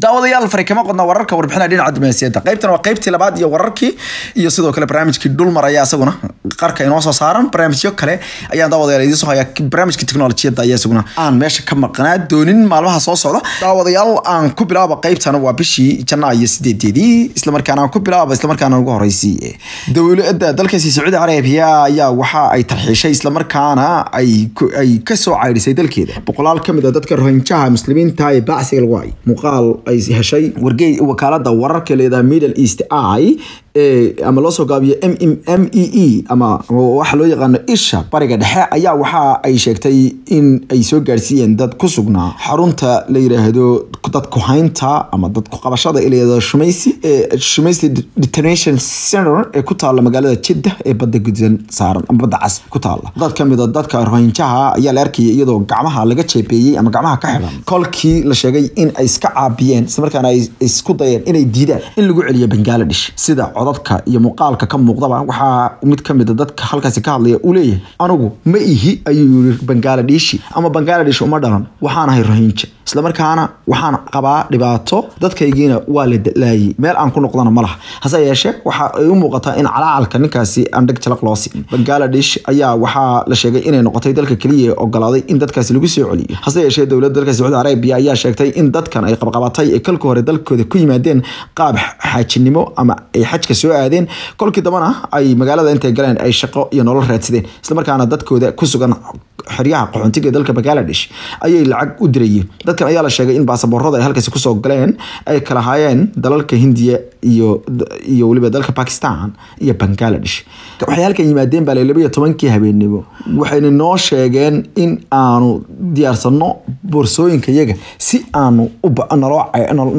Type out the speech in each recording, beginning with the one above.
daawadayaal fari kama qodna wararka warbixina dhinaca dumeysiyada qaybtan waa qaybtii labaad iyo wararkii iyo sidoo kale barnaamijkii dhul maraya isaguna qarka inoo soo saaran barnaamijyo kale ayaan daawadayaal idiin soo haya barnaamijka teknolojiyadda ayaa isaguna aan meesha ka maqnaa doonin maalmaha soo socda daawadayaal aan ku bilaaba qaybtan waa bishii janaayo sideedeedii islamarkaana aan ku bilaaba islamarkaana ugu horeysii dowladda dalkaasi sacuudi carabiya ayaa waxa ay tarxiishay islamarkaana ay kasoo cayrisay dalkeeda boqolaal ka mid a ah dadka rohinjaha muslimiinta ee bacsiga lagu hay muuqaal ay heshay wakaalada wararka leedaha middle east i Eh, ama loo soo gaabiyo m e e ama waxa loo yaqaano isha bariga dhexe ayaa waxa ay sheegtay in ay soo gaarsiiyeen dad ku sugnaa xarunta la yiraahdo dad kuhaynta ama dad kuqabashada ilayada shumaysi ee eh, shumaysi detention center ee ku taala magaalada jidda ee badda gudsan saaran ama badda cas ku taala dad ka mid ah dadka rohinjaha ayaa la arkayay iyadoo gacmaha laga jeebeeyey ama gacmaha ka xiran kolkii la sheegay in ay iska caabiyeen islamarkaana ay isku dayeen inay diidaan in lagu celiyo bangaala sida codadka iyo muuqaalka ka muuqdaba waxaa mid kamida ah dadka halkaasi ka hadlaya uu leeyahay anigu ma ihi ayuu yiri bangaaladhiishi ama bangaaladhiish uma dhalan waxaanahay rohinja islamarkaana waxaan qabaa dhibaato dadkaygiina waa la dalaayay meel aan ku noqdana ma hase yeeshee waxa ay u muuqataa in calaacalka ninkaasi aan dheg ayaa waxaa la sheegay inay noqotay dalka keliya ogolaaday in dadkaasi lagu soo celiyo hase yeeshee dowladda dalkaasi sacuudi arabiya ayaa sheegtay in dadkan ay qabqabatay ee kalka hore dalkooda ku yimaadeen qaab xaajinimo ama ay xajka xajka soo aadeen kolkii dambana ay magaalada intay galeen ay shaqo iyo nolol raadsadeen islamarkaana dadkooda ku sugan xeryaha qaxoontiga ee dalka bangaladesh ayay lacag u dirayeen dadkan ayaa la sheegay in baasaboorada ay halkaasi kusoo galeen ay kala haayeen dalalka hindiya iyo iyo weliba dalka bakistan iyo bangaladesh waxay halkan yimaadeen baa labaiyo tobankii habeennimo waxayna noo sheegeen in aanu diyaarsano boorsooyinka yaga si aanu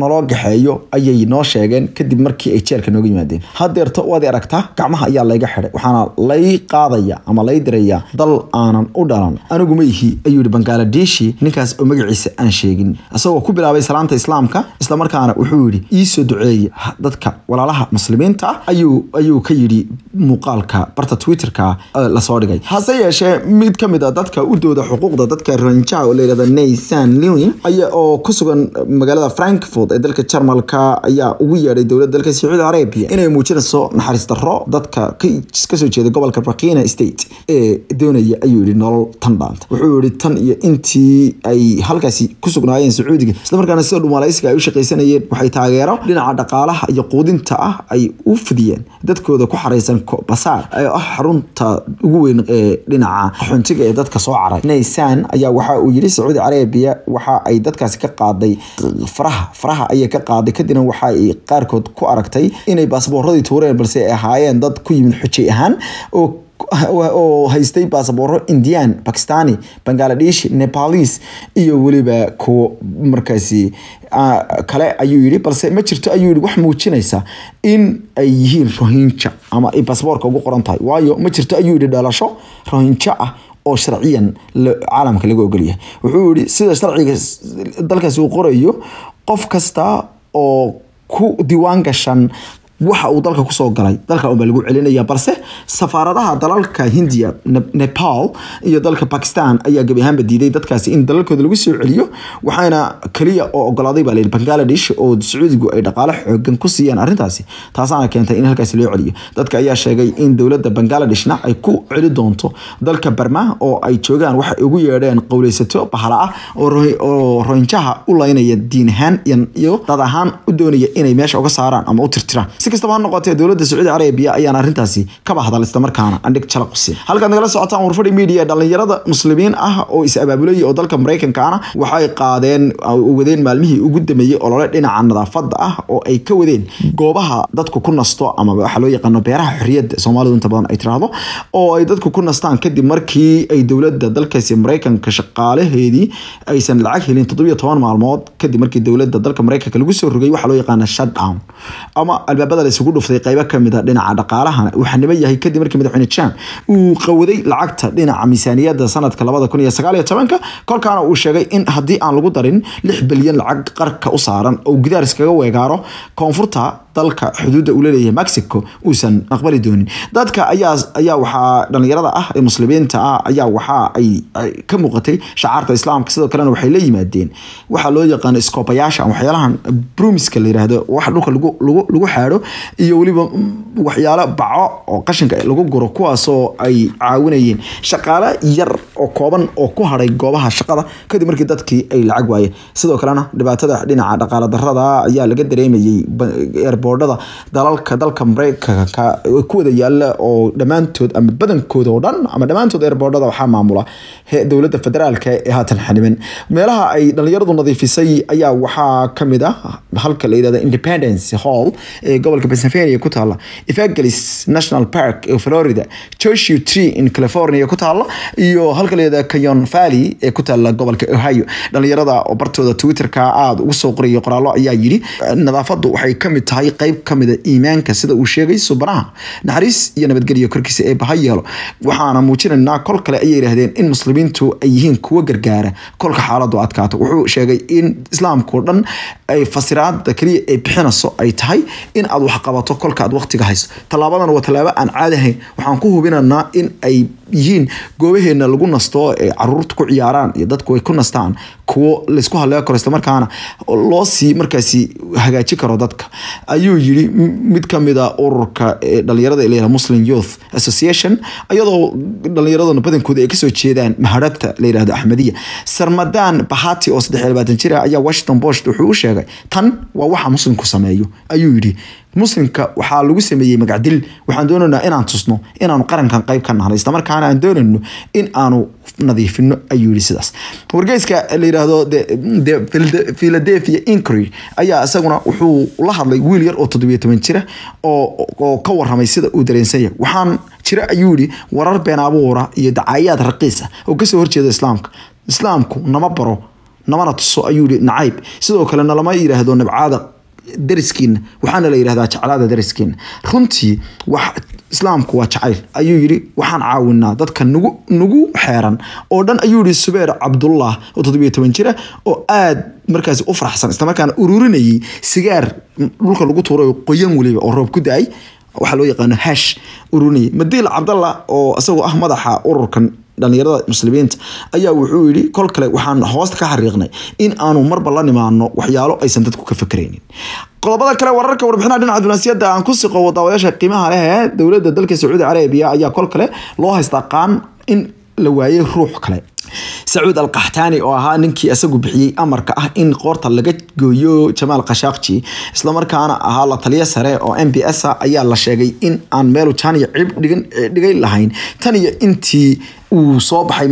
naloo gaxeeyo ayay noo sheegeen kadib markii ay jeelka nooga yimaadeen hadeerto hadeerta waad aragtaa gacmaha ayaa layga xiday waxaana lay qaadaya ama lay diraya dal aanan u dhalan anigu ihi ayuu yihi bangaladeshi ninkaas oo magaciisa aan sheegin isagoo ku bilaabay salaanta islaamka islamarkaana wuxuu yidhi iisoo duceeya dadka walaalaha muslimiinta ah ayuu ka yidhi muuqaalka barta twitterka lasoo dhigay hase yeeshee mid ka mid a ah dadka u dooda xuquuqda dadka ranjaha oo layihahda naysan lewin oo ku sugan magaalada frankfurt ee dalka jarmalka ayaa ugu yeedhay dowladda dalka sacuudi arabia inay muujinayso naxariis daro dadka kasoo jeeda gobolka rakina state ee doonaya ayuu yihi nolol tan dhaanta wuxuu yihi tan iyo intii ay halkaasi ku sugnaayeen sacuudiga islamarkaana sida dhumaalaysiga ay u shaqaysanayeen waxay taageero dhinaca dhaqaalaha iyo quudinta ah ay u fidiyeen dadkooda ku xaraysan basaar oo ah xarunta ugu weyn ee dhinaca xuntiga ee dadka soo caray naysan ayaa waxa uu yihi sacuudi carabiya waxa ay dadkaasi ka qaaday faraha faraha ayay ka qaaday kadibna waxa ay qaarkood ku aragtay inay baasboor baasaboorradii tuureer balse ay ahaayeen dad ku yimid xujay ahaan oo oo haystay baasabooro indian bakistani bangaladesh nebalis iyo weliba kuwo markaasi ah, kale ayuu yihi balse ma jirto ayuu yii wax muujinaysa in ay yihiin rohinja ama ay baasaboorka ugu qoran tahay waayo ma jirto ayuu yihi dhalasho rohinja ah oo sharciyan caalamka laga ogolyahay wuxuu yihi sida sharciga dalkaasi uu qorayo qof kasta oo ku diwaan gashan waxa uu dalka kusoo galay dalka unbaa lagu celinaya balse safaaradaha dalalka hindiya nepal iyo dalka bakistan ayaa gebi ahaanba diiday dadkaasi in dalalkooda lagu soo celiyo waxaana kaliya oo ogolaaday baa layidhi bangladesh oo sacuudigu ay dhaqaale xoogan ku siiyaan arrintaasi taasaana keentay in halkaasi loo celiyo dadka ayaa sheegay in dowladda bangladeshna ay ku celi doonto dalka barma oo ay joogaan waxa ugu yeedheen qowleysato bahala ah oo rohinjaha u laynaya diin ahaan iyo dad ahaan u doonaya inay meesha uga saaraan ama u tirtiraan si kastaba ha noqotee dowlada sacuudi arabiya ayaan arrintaasi kaba hadal islamarkaana andhig jalaqsi halkaad nagala socotaan warfadhi media dhalinyarada muslimiin ah oo is abaabulayay oo dalka maraykankaana waxaay qaadeen ah, wadeen maalmihii ugu dameeyey olole dhinaca nadaafada ah oo ay ka wadeen goobaha dadku ku nasto ama waxaa loo yaqaano beeraha xorriyadda soomaalidu inta badan ay tiraahdo oo ay dadku ku nastaan kadib markii ay dowlada dalkaasi maraykanka shaqaalaheedii aysan lacag helin toddobiyo toban maalmood kadib markii dowlada dalka maraykanka lagu soo rogay waxaa loo yaqaana shutdown ama albaabada dhaqaaqada la isugu dhuftay qaybo kamid a ah dhinaca dhaqaalahana uu xanimo yahay kadib markii madaxweyne jam uu qawaday lacagta dhinaca miisaaniyadda sanadka labada kun iyo sagaal iyo tobanka kolkaana uu sheegay in haddii aan lagu darin lix bilyan lacag qarka u saaran oo gudaar iskaga weegaaro koonfurta dalka xuduuda uu laleeyahay mexico uusan aqbali doonin dadka ayaa waxaa dhalinyarada ah ee muslimiinta ah ayaa waxa ay ka muuqatay shacaarta islaamka sidoo kalena waxay la yimaadeen waxaa loo yaqaano skoobayaasha waxyaalahan brumiska la yiraahdo wax dhulka lagu xaadho iyo weliba waxyaalo baco oo qashinka lagu guro kuwaasoo ay caawinayeen shaqaale yar oo kooban oo ku hadhay goobaha shaqada kadib markii dadkii ay lacag waayeen sidoo kalena dhibaatada dhinaca dhaqaale darada ayaa laga dareemayay boodhada dalalka dalka mareykanka ku wada yaala oo dhammaantood ama badankooda oo dhan ama dhammaantood eerboodhada waxaa maamula dowladda federaalka ee haatan xaniban meelaha ay dhalinyaradu nadiifisay ayaa waxaa kamid ah halka la yihahda independence hall ee gobolka pennsylvania ku taala evangelis national park ee florida joshua tree in california ku taala iyo halka la yihahda cayon valley ee ku taala gobolka ohio dhalinyarada oo bartooda twitterka aada ugu soo qorayo qoraallo ayaa yidhi nadaafadu waxay kamid tahay tahay qeyb kamida iimaanka sida uu sheegay subanaha naxariis iyo nabadgelyo korkiisa ee baha yeelo waxaana muujinaynaa kol kale ayay yidhaahdeen in muslimiintu ay yihiin kuwa gargaara kolka xaaladu adkaato wuxuu sheegay in islaamkao dhan ay fasiraada kaliya ay bixinayso ay tahay in aad waxqabato kolka aad waqtiga hayso tallaabadan waa tallaabo aan caadahayn waxaan ku hubinanaa in ay yihiin goobaheena lagu nasto ay caruurta ku ciyaaraan iyo dadku ay ku nastaan kuwo laysku halleyn karo islamarkaana loo sii markaasi hagaajin karo dadka ayuu yiri mid kamida ah ururka dhalinyarada la muslim youth association iyadoo dhalinyaradana badankooda ay kasoo jeedaan maharabta la yirahdo axmadiya sarmadaan bahati oo saddex iyo labaatan jir ah ayaa washington post wuxuu u sheegay tan waa waxa muslimku sameeyo ayuu yidhi muslimka waxaa lagu sameeyey magacdil waxaan doonaynaa inaan tusno inaanu qarankan qayb ka nahnay isla aan doonayno in aanu nadiifino ayuu yiri sidaas wargeyska la yiraahdo Philadelphia Inquiry ayaa isaguna wuxuu la hadlay wiil yar oo 17 jira oo ka waramay sida uu dareensan yahay waxaan jira ayuu yiri warar been abuura iyo dacayaad raqiis oo kasoo horjeeda islaamka islaamku nama baro namana tuso ayuu yiri nacayb sidoo kale nalama yiraahdo nabcaada dariskiina waxaana la yidhahdaa jeclaada dariskiina runtii islaamku waa jacayl ayuu yidhi waxaan caawinaa dadka nagu xeeran oo dhan ayuu yihi subeer cabdullah oo toddobiyo toban jira oo aad markaas u faraxsan islamarkaana ururinayay sigaar dhulka lagu tuuray qoyan weliba oo roob ku da-ay waxaa loo yaqaano hash ururinayay madiil cabdallah oo isagoo ah madaxa ururkan dhalinyarada muslimiinta ayaa wuxuu yidhi kol kale waxaan hoosta ka xariiqnay in aanu marba la nimaano waxyaalo aysan dadku ka fakraynin qodobada kale wararka warbixinaha dhinaca dunaasiyada aan ku siqoowo daawayaasha qiimaha leh ee dowladda dalka sacuudi carabiya ayaa kol kale loo haystaa qaan in la waayay ruux kale sacuud alkaxtaani oo ahaa ninkii isagu bixiyey amarka ah in qoorta laga gooyo jamaal khashaaqji islamarkaana ahaa la taliyo sare oo m b s ayaa la sheegay in aan meelu jaaniya cib dhigay lahayn tan iyo intii uu soo baxay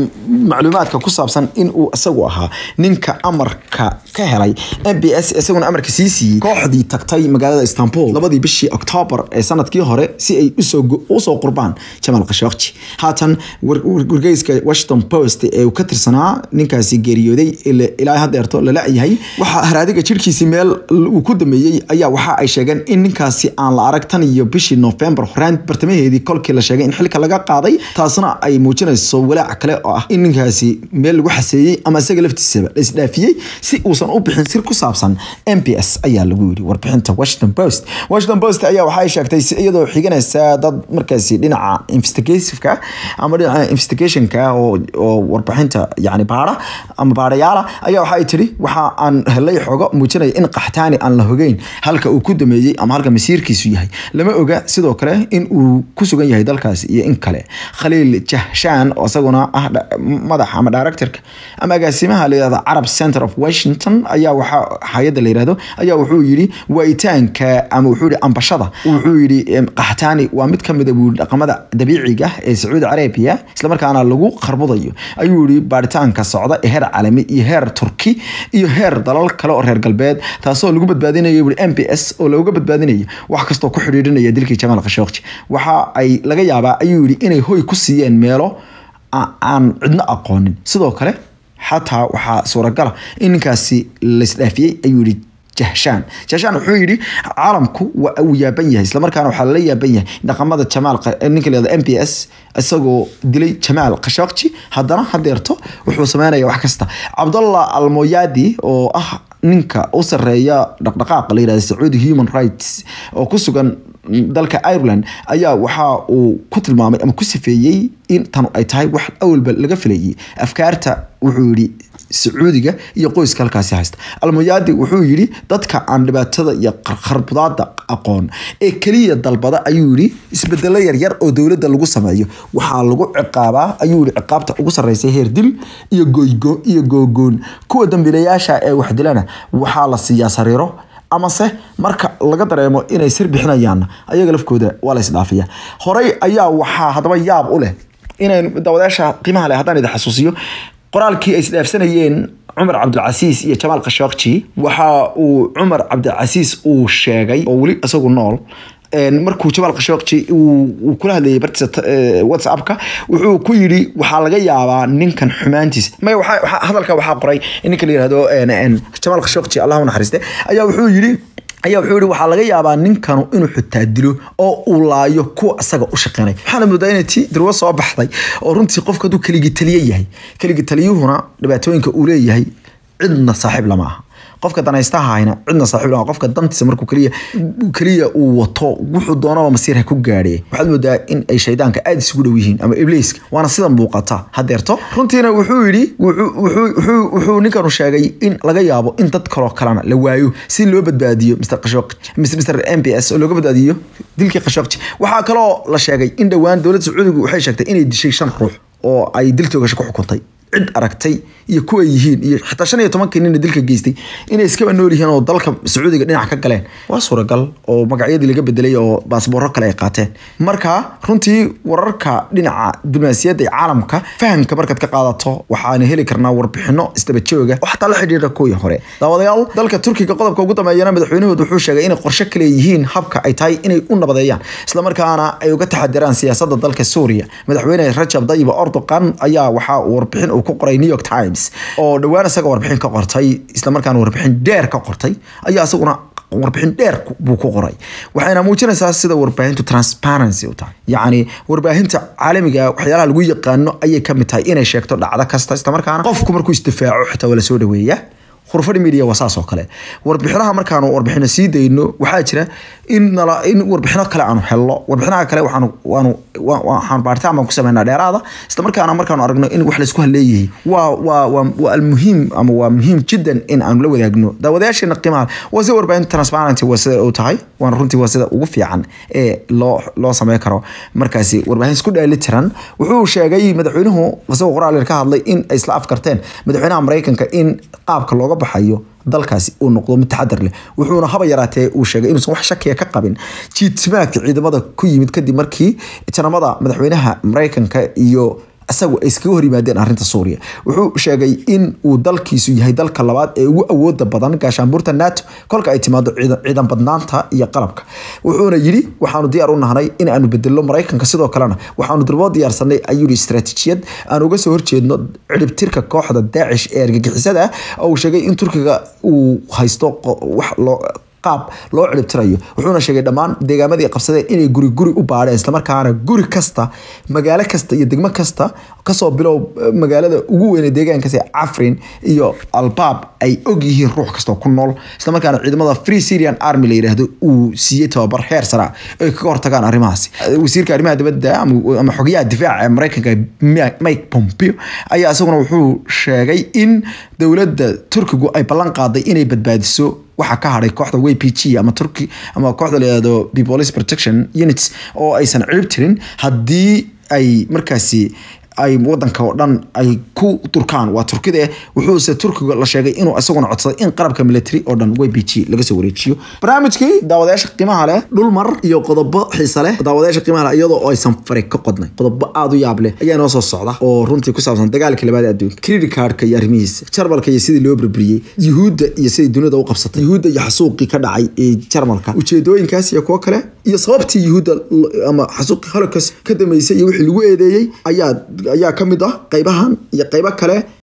macluumaadka ku saabsan inuu isagu ahaa ninka amarka ka helay m b s isaguna amarka sii siiyey kooxdii tagtay magaalada istanbul labadii bishii oktoobar ee sanadkii hore si ay usoo qurbaan jamaal khashakji haatan wargeyska washington post ee uu ka tirsanaa ninkaasi geeriyooday ilaa hadeerto lala yahay waxaa haraadiga jirhkiisi meel uu ku dameeyey ayaa waxa ay sheegeen in ninkaasi aan la arag tan iyo bishii novembar horaan bartamaheedii kolkii la sheegay in xilka laga qaaday taasna ay muujinayso soo walaac kale oo ah in ninkaasi meel lagu xaseeyey ama isaga laftiisaba la isdhaafiyey si uusan u bixin sir ku saabsan m b s ayaa lagu yiri warbixinta washington post washington post ayaa waxaay sheegtay iyadoo xiganaysa dad markaasi dhinaca investigativeka ama dhinaca investigationka oo warbixinta yani baara ama baarayaala ayaa waxaay tiri waxa aan helay xogo muujinaya in qaxtaani aan la hogeyn halka uu ku dameeyey ama halka masiirkiisu yahay lama oga sidoo kale in uu ku sugan yahay dalkaasi iyo in kale khaliil jahshaan isaguna ah madax ama directorka ama agaasimaha layihahdo carab center of washington ayaa waxa hay-adda layihahdo ayaa wuxuu yidhi waayitaanka ama wuxuu yihi ambashada wuxuu yidhi qaxtaani waa mid kamida ah buu yihi dhaqamada dabiiciga ah ee sacuudi carabiya islamarkaana lagu qarbudayo ayuu yihi baaritaanka socda ee heer caalami iyo heer turki iyo heer dalal kale oo reer galbeed taasoo lagu badbaadinayo bui m oo looga badbaadinayo wax kastoo ku xidhiidhinaya dilkii jamaal khashooqji waxa ay laga yaabaa ayuu yidhi inay hoy ku siiyeen meelo aan cidno aqoonin sidoo kale xataa waxaa suuragala in ninkaasi laisdhaafiyey ayuu yihi jahshaan jahshaan wuxuu yidhi caalamku waa uu yaaban yahay islamarkaana waxaa lala yaaban yahay dhaqamada jamaal ninka leeda m b s isagoo dilay jamaal khashaqji haddana hadeerto wuxuu sameynaya wax kasta cabdallah almoyadi oo ah ninka u sareeya dhaqdhaqaaqa la yirahda sacuudi human rights oo ku sugan dalka ireland ayaa waxa uu ku tilmaamay ama ku sifeeyey in tanu ay tahay wax awalba laga filayay afkaarta wuxuu yihi sacuudiga iyo qoyska halkaasi haysta almuyaadi wuxuu yihi dadka aan dhibaatada iyo qarqarbudaada aqoon ee keliya dalbada ayuu yihi isbedelo yaryar oo dowladda lagu sameeyo waxaa lagu ciqaabaa ayuu yihi ciqaabta ugu sarreysa heerdil iyo goygo iyo googoon kuwa dambiilayaasha ah ee waxdilana waxaa la siiyaa sariiro amase marka laga dareemo inay sir bixinayaan ayaga lafkooda waa la isdhaafiya horey ayaa waxaa hadaba yaab u leh inaynu dawadeesha qiimaha leh haddaan idin xasuusiyo qoraalkii ay isdhaafsanayeen cumar cabdilcasiis iyo jamaal khashaqji waxa uu cumar cabdilcasiis uu sheegay oo weli isagu nool markuu jamaal khashookji uu kula hadlayay bartiisa whatsappka wuxuu ku yidhi waxaa laga yaabaa ninkan xumaantiisa maya hadalka waxaa qoray ninka la yihahdo jamaal khashookji allah naxariiste ayaa wuxuu yidhi ayaa wuxuu yihi waxaa laga yaabaa ninkanu inuu xutaa dilo oo uu laayo kuwa isaga u shaqeynay waxaana moodaa inay tii darwo soo baxday oo runtii qofku keligii taliye yahay keligii taliyuhuna dhibaatooyinka uu leeyahay cidna saaxiib lama qofka danaystaha hayna cidna saaxiib lama qofka dantiisa markuu kaliya kaliya uu wato wuxuu doonaba masiir ku gaadhee waxaad moodaa in ay shaydaanka aada isugu dhow yihiin ama ibliiska waana sidan muuqata hadeerto runtiina wuxuu yidhi wuxuu ninkanu sheegay in laga yaabo in dad kaloo kalena la waayo si loo badbaadiyo mr kashwaqi m b s oo looga badbaadiyo dilkii kashwaqji waxaa kaloo la sheegay in dhowaan dowladda sacuudigu waxay sheegtay inay dishay shan ruux oo ay diltoogasha ku xukuntay cid aragtay iyo kuwa ay yihiin iyo xataa shan iyo tobankii nina dilka geystay inay iskaba nool yihiin oo dalka sacuudiga dhinac ka galeen waa suuragal oo magacyadii laga bedelay oo baasboorro kale ay qaateen marka runtii wararka dhinaca diblomaasiyadda ee caalamka fahamka markaad ka qaadato waxaana heli karnaa warbixino isdabajooga oo xataa la xidhiira kuwii hore daawadayaal dalka turkiga qodobka ugu dambeeyana madaxweynahood wuxuu sheegay inay qorshe ka habka ay tahay inay u nabadeeyaan islamarkaana ay uga taxadiraan siyaasadda dalka suuriya madaxweyne rajab dayiba ordoqan ayaa waxaa warbixin uu ku qoray new york times oo dhowaan isaga warbixin ka qortay islamarkaana warbixin dheer ka qortay ayaa isaguna warbixin dheer buu ku qoray waxayna muujinaysaa sida warbaahintu transparency u tahay yacni warbaahinta caalamiga ah, waxyaalaha lagu yaqaano ayay kamid tahay inay sheegto dhacdo kasta islamarkaana qofku markuu isdifaaco xitaa waa lasoo dhaweeya khurfadhi media waa saas oo kale warbixinaha markaanu warbixino sii dayno waxaa jira in in warbixino kale aanu helno warbixinaha kale waxaanu waanu waxaanu ku sameynaa dheeraada isla markaana markaanu aragno in wax laisku halleeyahay waa almuhiim ama waa muhiim jiddan in aanu la wadaagno daawadayaasheena qiimaha waa sida warbaahinta transparency waa sida u tahay waana runtii waa sida ugu fiican ee loo loo sameyn karo markaasi warbaahin isku dheeli tiran wuxuu sheegay madaxweynuhu isagoo qoraal ka hadlay in ay isla afkarteen madaxweynaha maraykanka in qaabka looga baxayo dalkaasi uu noqdo mid taxadar leh wuxuuna haba yaraatee uu sheegay inuusan wax shakiya ka qabin jiitimaadka ciidamada ku yimid kadib markii tanamada madaxweynaha maraykanka iyo isagu ay hor yimaadeen arinta suuriya wuxuu sheegay in uu dalkiisu yahay dalka labaad ee ugu awooda badan gaashaanbuurta nato kolka ay timaado ciidan badnaanta iyo qalabka wuxuuna yidhi waxaanu diyaar u nahnay in aanu bedelno maraykanka sidoo kalena waxaanu dalboo diyaarsanay ayuu istaraatiijiyad aan uga soo horjeedno ciribtirka kooxda daacish ee argagixisada oo ah. uu sheegay in turkiga uu haysto wax loo qaab loo ciribtirayo wuxuuna sheegay dhammaan deegaamada ay qabsadeen inay guri guri u baadheen islamarkaana guri kasta magaalo kasta iyo degmo kasta kasoo bilow eh, magaalada ugu weyn deegaankaas ee cafrin iyo albaab ay og yihiin ruux kasta ku nool islamarkaana ciidamada free syrian army la yiraahdo uu siiyey tababar heer sara ay kaga hortagaan arrimahaasi wasiirka arrimaha dibadda ama xogayaha difaaca ee mareykanka mike pompeo ayaa isaguna wuxuu sheegay in dowladda turkigu ay ballan qaaday inay badbaadiso waxaa ka hadhay kooxda w p g ama turki ama kooxda layihahdo peoples protection units oo aysan cirib tirin haddii ay markaasi ay wadanka oo dhan ay ku turkaan waa turkida wuxuuse turkiga la sheegay inuu isaguna codsaday in qarabka military oo dhan wbg lagasoo wareejiyo barnaamijkii daawadayaasha qiimaha leh dhulmar iyo qodobo xiise leh daawadayaasha qiimaha leh iyadoo aysan fari ka qodnay qodobo aada u yaab leh ayaa noo soo socda oo runtii ku saabsan dagaalka labaad adduunka credit iyo arrimihiisa jarmalka iyo sidii loo burburiyey yuhuudda iyo sidii dunida u qabsatay yuhuudda iyo xasuuqii ka dhacay ee jarmalka ujeedooyinkaas iyo kuwo kale iyo sababtii yuhuudda ama xasuuqii holocaust ka dambeysay iyo wixii lagu eedeeyey ayaa ayaa kamid ah qaybahan iyo qaybo kale